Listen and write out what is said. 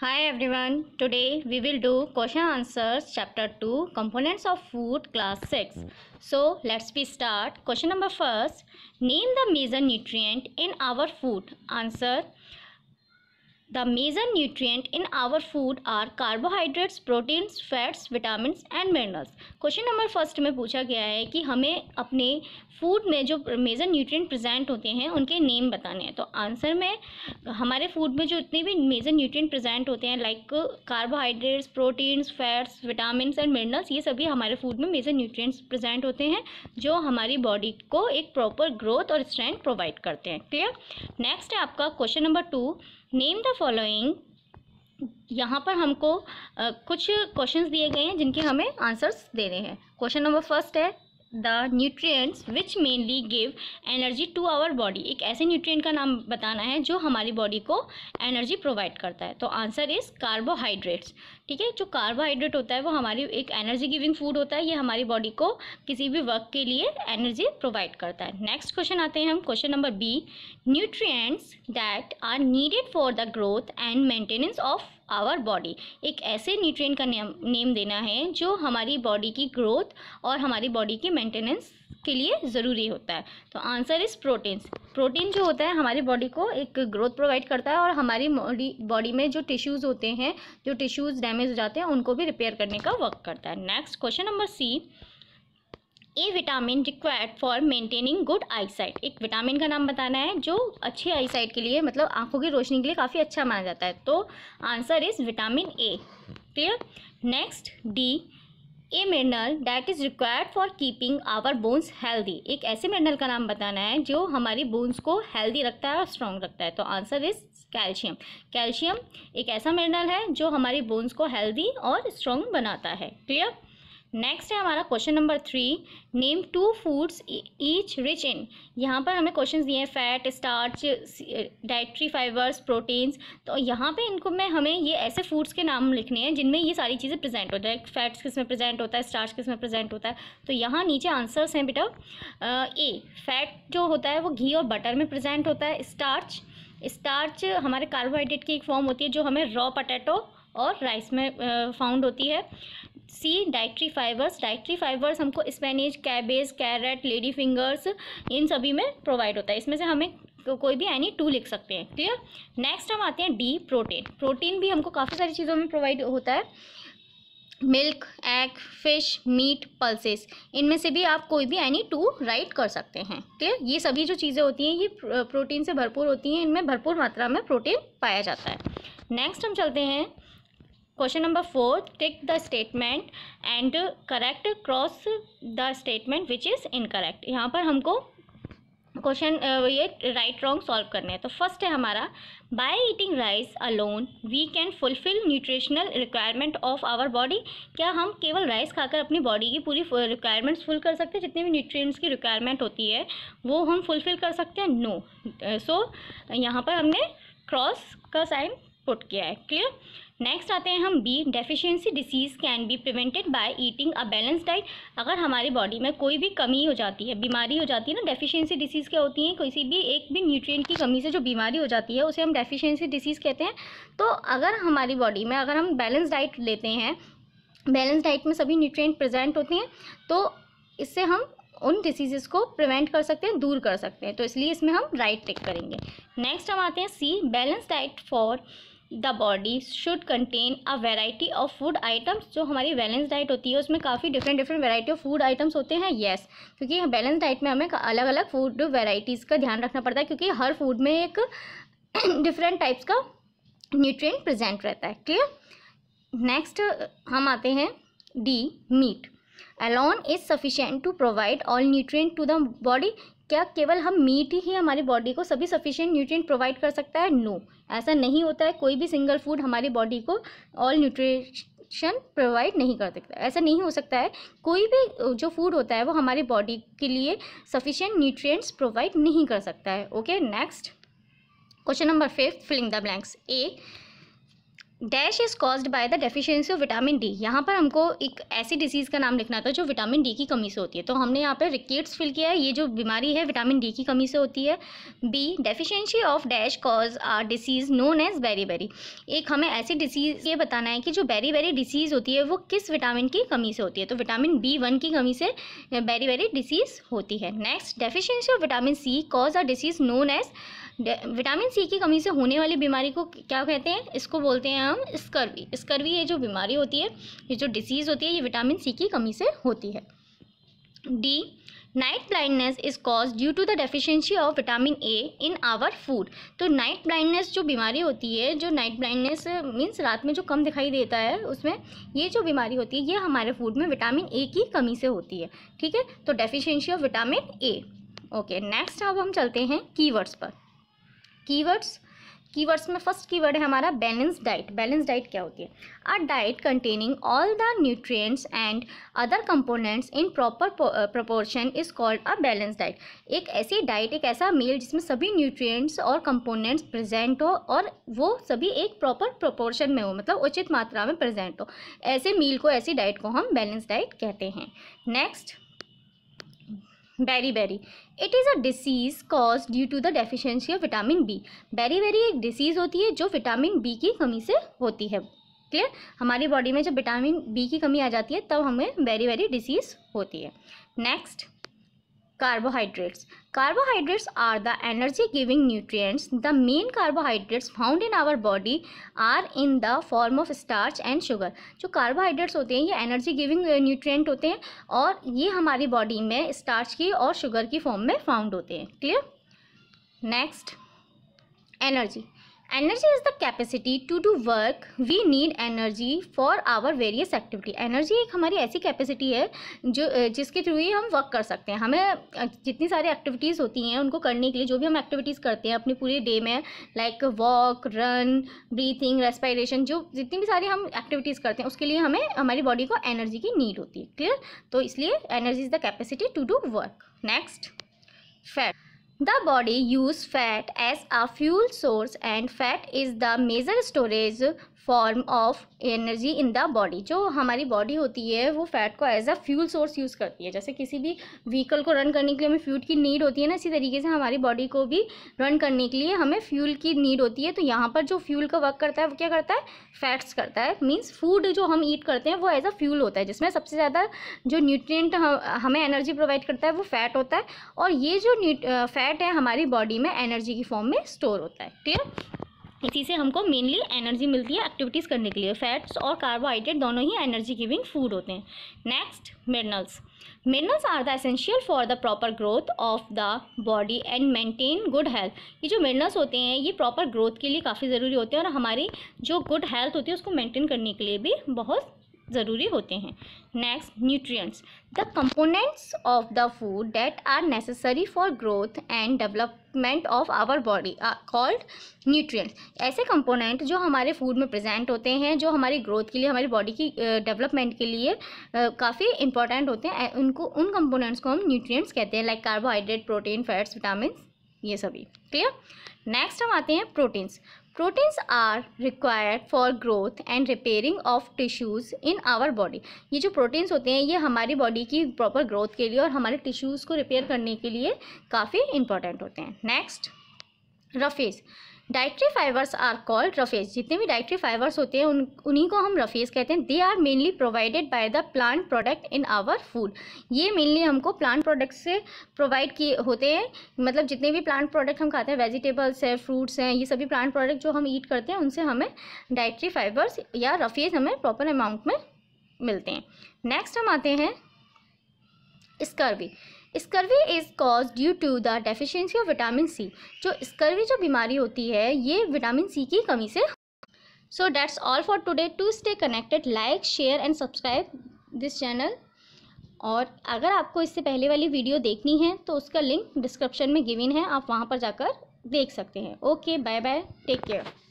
Hi everyone, today we will do question answers chapter 2 components of food class 6. So let's be start. Question number first, name the major nutrient in our food. Answer the major nutrient in our food are carbohydrates proteins fats vitamin and minerals question number first में पूछा गया है कि हमें अपने food में जो major nutrient present होते हैं उनके नेम बताने हैं तो आंसर में हमारे फूड में जो इतने भी मेजर न्यूट्रिएंट प्रेजेंट होते हैं like carbohydrates proteins fats vitamin and minerals ये सभी हमारे फूड में मेजर न्यूट्रिएंट्स प्रेजेंट होते हैं जो हमारी बॉडी को एक प्रॉपर ग्रोथ और स्ट्रेंथ प्रोवाइड करते हैं क्लियर नेक्स्ट है आपका question number two name the following यहाँ पर हमको कुछ क्वेश्चंस दिए गए हैं जिनके हमें आंसर्स देने हैं क्वेश्चन नंबर फर्स्ट है the nutrients which mainly give energy to our body एक ऐसे न्यूट्रिएंट का नाम बताना है जो हमारी बॉडी को एनर्जी प्रोवाइड करता है तो आंसर इज़ कार्बोहाइड्रेट्स ठीक है जो कार्बोहाइड्रेट होता है वो हमारी एक एनर्जी गिविंग फूड होता है ये हमारी बॉडी को किसी भी वर्क के लिए एनर्जी प्रोवाइड करता है नेक्स्ट क्वेश्चन आते हैं हम question number B nutrients that are needed for the growth and maintenance of our body एक ऐसे न्यूट्रिएंट का नेम नेम देना है जो हमारी बॉडी की ग्रोथ और हमारी बॉडी की मेंटेनेंस के लिए ज़रूरी होता है तो आंसर इज़ प्रोटीन्स प्रोटीन जो होता है हमारी बॉडी को एक ग्रोथ प्रोवाइड करता है और हमारी बॉडी बॉडी में जो टिश्यूज़ होते हैं जो टिश्यूज़ डैमेज हो जाते हैं उनको भी रिपेयर करने का वर्क करता है next question number C A vitamin required for maintaining good eyesight एक विटामिन का नाम बताना है जो अच्छी आईसाइट के लिए मतलब आंखों की रोशनी के लिए काफ़ी अच्छा माना जाता है तो answer is vitamin A clear next D A mineral that is required for keeping our bones healthy एक ऐसे मिनरल का नाम बताना है जो हमारी बोन्स को हेल्दी रखता है और स्ट्रॉन्ग रखता है तो आंसर इज कैल्शियम कैल्शियम एक ऐसा मिनरल है जो हमारी बोन्स को हेल्दी और स्ट्रॉन्ग बनाता है क्लियर नेक्स्ट है हमारा question number three name two foods each rich in यहाँ पर हमें क्वेश्चन दिए हैं fat starch dietary fibres proteins तो यहाँ पे इनको में हमें ये ऐसे फूड्स के नाम लिखने हैं जिनमें ये सारी चीज़ें प्रेजेंट होता हैं फैट्स किस में प्रेजेंट होता है स्टार्च किस में प्रेजेंट होता है तो यहाँ नीचे आंसर्स हैं बेटा ए फैट जो होता है वो घी और बटर में प्रजेंट होता है स्टार्च स्टार्च हमारे कार्बोहाइड्रेट की एक फॉर्म होती है जो हमें रॉ पटेटो और राइस में फाउंड होती है C dietary fibres dietary fibres हमको spinach cabbage carrot lady fingers इन सभी में प्रोवाइड होता है इसमें से हमें को, कोई भी एनी टू लिख सकते हैं क्लियर नेक्स्ट हम आते हैं डी प्रोटीन प्रोटीन भी हमको काफ़ी सारी चीज़ों में प्रोवाइड होता है milk egg fish meat pulses इनमें से भी आप कोई भी एनी टू राइट कर सकते हैं क्लियर ये सभी जो चीज़ें होती हैं ये प्रोटीन से भरपूर होती हैं इनमें भरपूर मात्रा में प्रोटीन पाया जाता है नेक्स्ट हम चलते हैं number four 4 the statement and correct cross the statement which is incorrect यहाँ पर हमको क्वेश्चन ये राइट रॉन्ग सॉल्व करने हैं तो फर्स्ट है हमारा by eating rice alone we can fulfil nutritional requirement of our body क्या हम केवल राइस खाकर अपनी बॉडी की पूरी रिक्वायरमेंट्स फुल कर सकते हैं जितने भी न्यूट्रिएंट्स की रिक्वायरमेंट होती है वो हम फुलफिल कर सकते हैं नो सो यहाँ पर हमने क्रॉस का साइन पुट किया है क्लियर नेक्स्ट आते हैं हम B deficiency disease can be prevented by eating a balance diet अगर हमारी बॉडी में कोई भी कमी हो जाती है बीमारी हो जाती है ना डेफिशिएंसी डिसीज़ क्या होती है किसी भी एक भी न्यूट्रिएंट की कमी से जो बीमारी हो जाती है उसे हम डेफिशिएंसी डिसीज़ कहते हैं तो अगर हमारी बॉडी में अगर हम बैलेंस डाइट लेते हैं बैलेंस डाइट में सभी न्यूट्रिएंट प्रेजेंट होते हैं तो इससे हम उन डिसीजेस को प्रिवेंट कर सकते हैं दूर कर सकते हैं तो इसलिए इसमें हम राइट टिक करेंगे नेक्स्ट हम आते हैं C balance diet for the body should contain a variety of food items जो हमारी बैलेंस डाइट होती है उसमें काफ़ी different different variety of food items होते हैं येस क्योंकि बैलेंस डाइट में हमें अलग अलग फूड वेराइटीज़ का ध्यान रखना पड़ता है क्योंकि हर फूड में एक डिफरेंट टाइप्स का न्यूट्रिय प्रजेंट रहता है क्लियर नेक्स्ट हम आते हैं D meat alone is sufficient to provide all nutrient to the body क्या केवल हम मीट ही हमारी बॉडी को सभी सफिशियंट न्यूट्रिएंट प्रोवाइड कर सकता है नो no. ऐसा नहीं होता है कोई भी सिंगल फूड हमारी बॉडी को ऑल न्यूट्रिशन प्रोवाइड नहीं कर सकता ऐसा नहीं हो सकता है कोई भी जो फूड होता है वो हमारी बॉडी के लिए सफिशियंट न्यूट्रियट्स प्रोवाइड नहीं कर सकता है okay next question number fifth filling the blanks A dash is caused by the deficiency of vitamin D यहाँ पर हमको एक ऐसी डिजीज़ का नाम लिखना था जो विटामिन डी की कमी से होती है तो हमने यहाँ पर रिकेट्स फिल किया है ये जो बीमारी है विटामिन डी की कमी से होती है B deficiency of dash cause are disease known as beriberi एक हमें ऐसी डिसीज़ ये बताना है कि जो बेरी बेरी डिसीज़ होती है वो किस विटामिन की कमी से होती है तो विटामिन बी वन की कमी से बेरी बेरी डिसीज़ होती है next deficiency of vitamin C cause are disease known as vitamin C की कमी से होने वाली बीमारी को क्या कहते हैं इसको बोलते हैं हम स्कर्वी स्कर्वी ये जो बीमारी होती है ये जो डिसीज़ होती है ये विटामिन सी की कमी से होती है D night blindness is cause due to the deficiency of vitamin A in our food तो नाइट ब्लाइंडनेस जो बीमारी होती है जो नाइट ब्लाइंडनेस मीन्स रात में जो कम दिखाई देता है उसमें ये जो बीमारी होती है ये हमारे फूड में विटामिन ए की कमी से होती है ठीक है तो deficiency of vitamin A okay next अब हम चलते हैं कीवर्ड्स पर कीवर्ड्स कीवर्ड्स में फर्स्ट कीवर्ड है हमारा बैलेंस डाइट बैलेंस डाइट क्या होती है a diet containing all the nutrients and other components in proper proportion is called a balance diet एक ऐसी डाइट एक ऐसा मील जिसमें सभी न्यूट्रिएंट्स और कंपोनेंट्स प्रेजेंट हो और वो सभी एक प्रॉपर प्रोपोर्शन में हो मतलब उचित मात्रा में प्रेजेंट हो ऐसे मील को ऐसी डाइट को हम बैलेंस डाइट कहते हैं next beri it is a disease cause due to the deficiency of vitamin B beri एक डिसीज़ होती है जो विटामिन बी की कमी से होती है क्लियर हमारी बॉडी में जब विटामिन बी की कमी आ जाती है तब हमें बेरी डिसीज़ होती है next carbohydrates carbohydrates are the energy giving nutrients the main carbohydrates found in our body are in the form of starch and sugar जो carbohydrates होते हैं ये energy giving nutrient होते हैं और ये हमारी body में starch की और sugar की form में found होते हैं clear next energy energy is the capacity to do work we need energy for our various activity energy एक हमारी ऐसी कैपेसिटी है जो जिसके थ्रू ही हम वर्क कर सकते हैं हमें जितनी सारी एक्टिविटीज़ होती हैं उनको करने के लिए जो भी हम एक्टिविटीज़ करते हैं अपने पूरे डे में like walk run breathing respiration जो जितनी भी सारी हम एक्टिविटीज़ करते हैं उसके लिए हमें हमारी बॉडी को एनर्जी की नीड होती है क्लियर तो इसलिए energy is the capacity to do work next fat The body uses fat as a fuel source and fat is the major storage form of energy in the body जो हमारी body होती है वो fat को as a fuel source use करती है जैसे किसी भी व्हीकल को रन करने के लिए हमें फ्यूल की नीड होती है ना इसी तरीके से हमारी बॉडी को भी रन करने के लिए हमें फ्यूल की नीड होती है तो यहाँ पर जो फ्यूल का वर्क करता है वो क्या करता है फैट्स करता है मीन्स फूड जो हम ईट करते हैं वो एज अ फ्यूल होता है जिसमें सबसे ज़्यादा जो न्यूट्रियट हमें एनर्जी प्रोवाइड करता है वो फैट होता है और ये जो फैट है हमारी बॉडी में एनर्जी की फॉर्म में स्टोर होता है क्लियर इसी से हमको मेनली एनर्जी मिलती है एक्टिविटीज़ करने के लिए फैट्स और कार्बोहाइड्रेट दोनों ही एनर्जी गिविंग फूड होते हैं next minerals minerals are the essential for the proper growth of the body and maintain good health ये जो मिनरल्स होते हैं ये प्रॉपर ग्रोथ के लिए काफ़ी ज़रूरी होते हैं और हमारी जो गुड हेल्थ होती है उसको मेंटेन करने के लिए भी बहुत ज़रूरी होते हैं next nutrients the components of the food that are necessary for growth and development of our body called nutrients ऐसे कंपोनेंट जो हमारे फूड में प्रेजेंट होते हैं जो हमारी ग्रोथ के लिए हमारी बॉडी की डेवलपमेंट uh, के लिए uh, काफ़ी इंपॉर्टेंट होते हैं उनको उन कंपोनेंट्स को हम न्यूट्रियट्स कहते हैं like carbohydrate protein fats vitamin ये सभी क्लियर नेक्स्ट हम आते हैं proteins proteins are required for growth and repairing of tissues in our body ये जो प्रोटीन्स होते हैं ये हमारी बॉडी की प्रॉपर ग्रोथ के लिए और हमारे टिश्यूज़ को रिपेयर करने के लिए काफ़ी इंपॉर्टेंट होते हैं next roughage dietary fibres are called roughage जितने भी डाइट्री फाइबर्स होते हैं उन उन्हीं को हम रफेज कहते हैं they are mainly provided by the plant product in our food ये मेनली हमको प्लांट प्रोडक्ट से प्रोवाइड किए होते हैं मतलब जितने भी प्लांट प्रोडक्ट हम खाते हैं वेजिटेबल्स हैं फ्रूट्स हैं ये सभी प्लांट प्रोडक्ट जो हम ईट करते हैं उनसे हमें डाइट्री फाइबर्स या रफेज हमें प्रॉपर अमाउंट में मिलते हैं नेक्स्ट हम आते हैं scurvy scurvy is cause due to the deficiency of vitamin C जो स्कर्वी जो बीमारी होती है ये विटामिन सी की कमी से so that's all for today to stay connected like share and subscribe this channel और अगर आपको इससे पहले वाली वीडियो देखनी है तो उसका लिंक डिस्क्रिप्शन में गिविन है आप वहाँ पर जाकर देख सकते हैं okay bye bye take care